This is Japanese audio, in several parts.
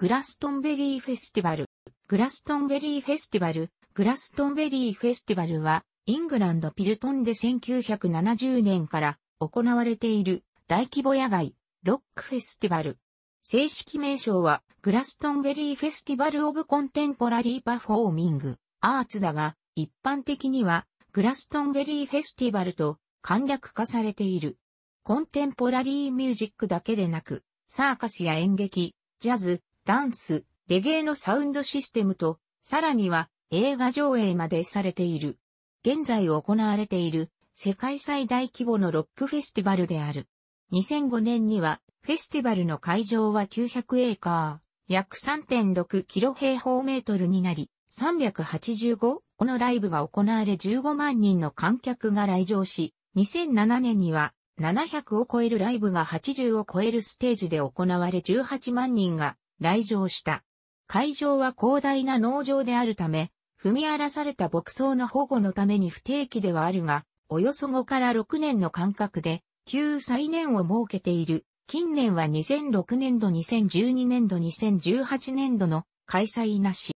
グラストンベリーフェスティバル。グラストンベリーフェスティバル。グラストンベリーフェスティバルは、イングランドピルトンで1970年から行われている大規模野外ロックフェスティバル。正式名称はグラストンベリーフェスティバルオブコンテンポラリーパフォーミングアーツだが一般的にはグラストンベリーフェスティバルと簡略化されている。コンテンポラリーミュージックだけでなくサーカスや演劇、ジャズ、ダンス、レゲエのサウンドシステムと、さらには映画上映までされている。現在行われている世界最大規模のロックフェスティバルである。2005年にはフェスティバルの会場は900エーカー、約3.6キロ平方メートルになり、385このライブが行われ15万人の観客が来場し、2007年には700を超えるライブが80を超えるステージで行われ18万人が来場した。会場は広大な農場であるため、踏み荒らされた牧草の保護のために不定期ではあるが、およそ5から6年の間隔で、旧再年を設けている。近年は2006年度、2012年度、2018年度の開催なし。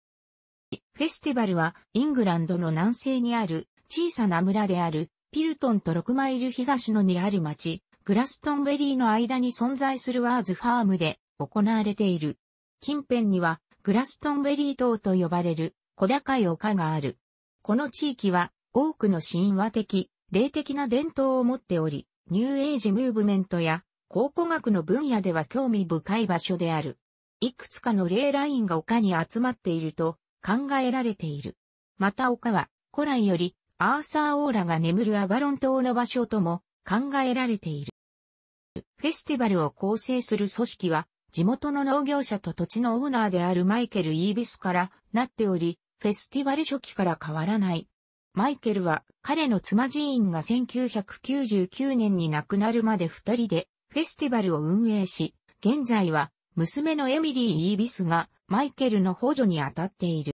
フェスティバルはイングランドの南西にある小さな村であるピルトンと6マイル東野にある町、グラストンベリーの間に存在するワーズファームで行われている。近辺にはグラストンベリー島と呼ばれる小高い丘がある。この地域は多くの神話的、霊的な伝統を持っており、ニューエイジムーブメントや考古学の分野では興味深い場所である。いくつかの霊ラインが丘に集まっていると考えられている。また丘は古来よりアーサーオーラが眠るアバロン島の場所とも考えられている。フェスティバルを構成する組織は地元の農業者と土地のオーナーであるマイケル・イービスからなっており、フェスティバル初期から変わらない。マイケルは彼の妻ジーンが1999年に亡くなるまで二人でフェスティバルを運営し、現在は娘のエミリー・イービスがマイケルの補助に当たっている。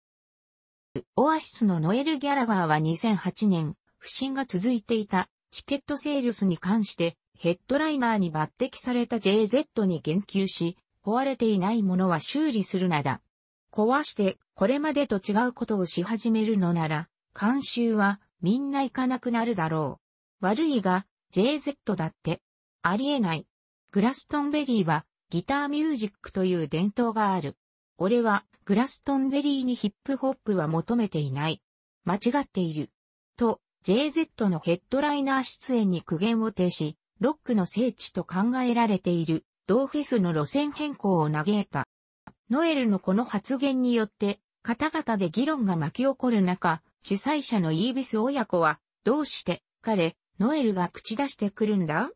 オアシスのノエル・ギャラガーは2008年、不振が続いていたチケットセールスに関してヘッドライナーに抜擢された JZ に言及し、壊れていないものは修理するなだ。壊して、これまでと違うことをし始めるのなら、監修は、みんな行かなくなるだろう。悪いが、JZ だって。ありえない。グラストンベリーは、ギターミュージックという伝統がある。俺は、グラストンベリーにヒップホップは求めていない。間違っている。と、JZ のヘッドライナー出演に苦言を呈し、ロックの聖地と考えられている同フェスの路線変更を嘆いた。ノエルのこの発言によって、方々で議論が巻き起こる中、主催者のイービス親子は、どうして、彼、ノエルが口出してくるんだ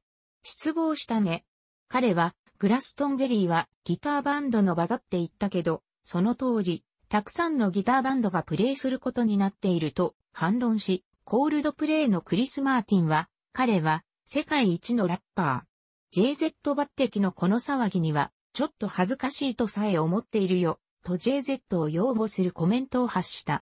失望したね。彼は、グラストンベリーはギターバンドの場だって言ったけど、その通り、たくさんのギターバンドがプレイすることになっていると反論し、コールドプレイのクリス・マーティンは、彼は世界一のラッパー、JZ 抜擢のこの騒ぎには、ちょっと恥ずかしいとさえ思っているよ、と JZ を擁護するコメントを発した。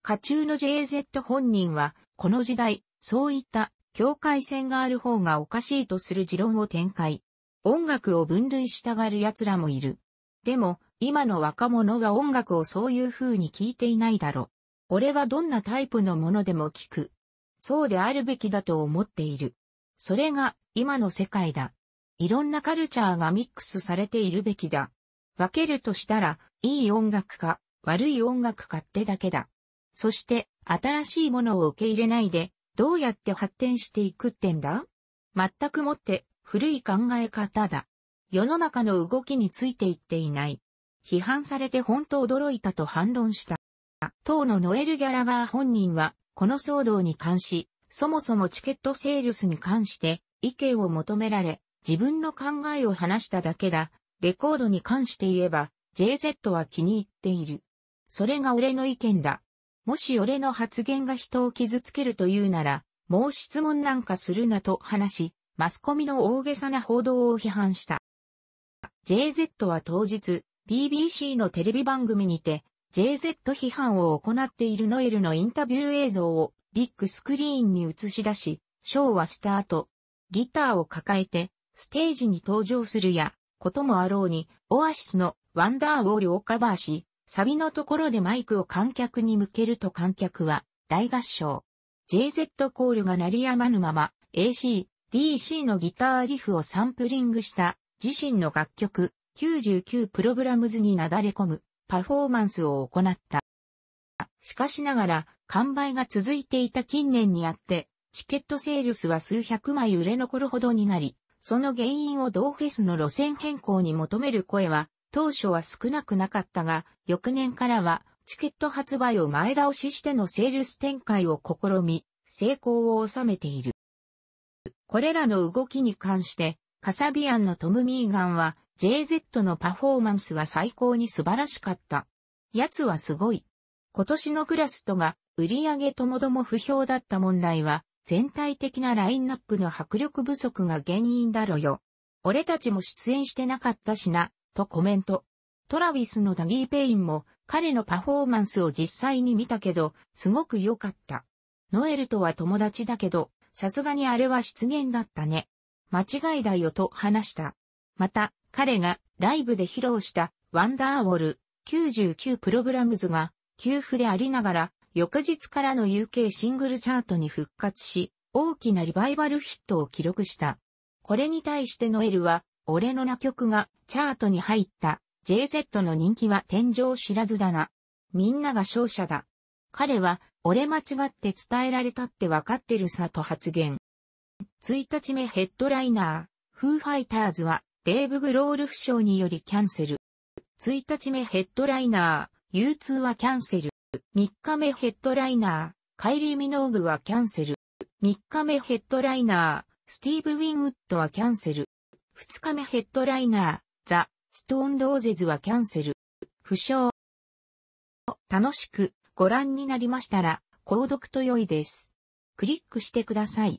家中の JZ 本人は、この時代、そういった境界線がある方がおかしいとする持論を展開。音楽を分類したがる奴らもいる。でも、今の若者は音楽をそういう風に聞いていないだろ。俺はどんなタイプのものでも聞く。そうであるべきだと思っている。それが今の世界だ。いろんなカルチャーがミックスされているべきだ。分けるとしたら、いい音楽か、悪い音楽かってだけだ。そして、新しいものを受け入れないで、どうやって発展していくってんだ全くもって古い考え方だ。世の中の動きについていっていない。批判されて本当驚いたと反論した。当のノエル・ギャラガー本人は、この騒動に関し、そもそもチケットセールスに関して、意見を求められ、自分の考えを話しただけだ。レコードに関して言えば、JZ は気に入っている。それが俺の意見だ。もし俺の発言が人を傷つけるというなら、もう質問なんかするなと話し、マスコミの大げさな報道を批判した。JZ は当日、BBC のテレビ番組にて、JZ 批判を行っているノエルのインタビュー映像をビッグスクリーンに映し出し、ショーはスタート。ギターを抱えて、ステージに登場するや、こともあろうに、オアシスのワンダーウォールをカバーし、サビのところでマイクを観客に向けると観客は大合唱。JZ コールが鳴りやまぬまま AC、DC のギターリフをサンプリングした自身の楽曲99プログラムズになだれ込むパフォーマンスを行った。しかしながら完売が続いていた近年にあってチケットセールスは数百枚売れ残るほどになり、その原因を同フェスの路線変更に求める声は、当初は少なくなかったが、翌年からは、チケット発売を前倒ししてのセールス展開を試み、成功を収めている。これらの動きに関して、カサビアンのトム・ミーガンは、JZ のパフォーマンスは最高に素晴らしかった。奴はすごい。今年のクラスとが売り上げともども不評だった問題は、全体的なラインナップの迫力不足が原因だろよ。俺たちも出演してなかったしな、とコメント。トラビスのダギー・ペインも彼のパフォーマンスを実際に見たけど、すごく良かった。ノエルとは友達だけど、さすがにあれは失言だったね。間違いだよと話した。また、彼がライブで披露したワンダーウォル99プログラムズが給付でありながら翌日からの UK シングルチャートに復活し、大きなリバイバルヒットを記録した。これに対してノエルは、俺の名曲がチャートに入った JZ の人気は天井知らずだな。みんなが勝者だ。彼は、俺間違って伝えられたってわかってるさと発言。1日目ヘッドライナー、フーファイターズは、デーブ・グロール負傷によりキャンセル。1日目ヘッドライナー、U2 はキャンセル。3日目ヘッドライナー、カイリー・ミノーグはキャンセル。3日目ヘッドライナー、スティーブ・ウィンウッドはキャンセル。2日目ヘッドライナー、ザ・ストーン・ローゼズはキャンセル。負傷。楽しくご覧になりましたら、購読と良いです。クリックしてください。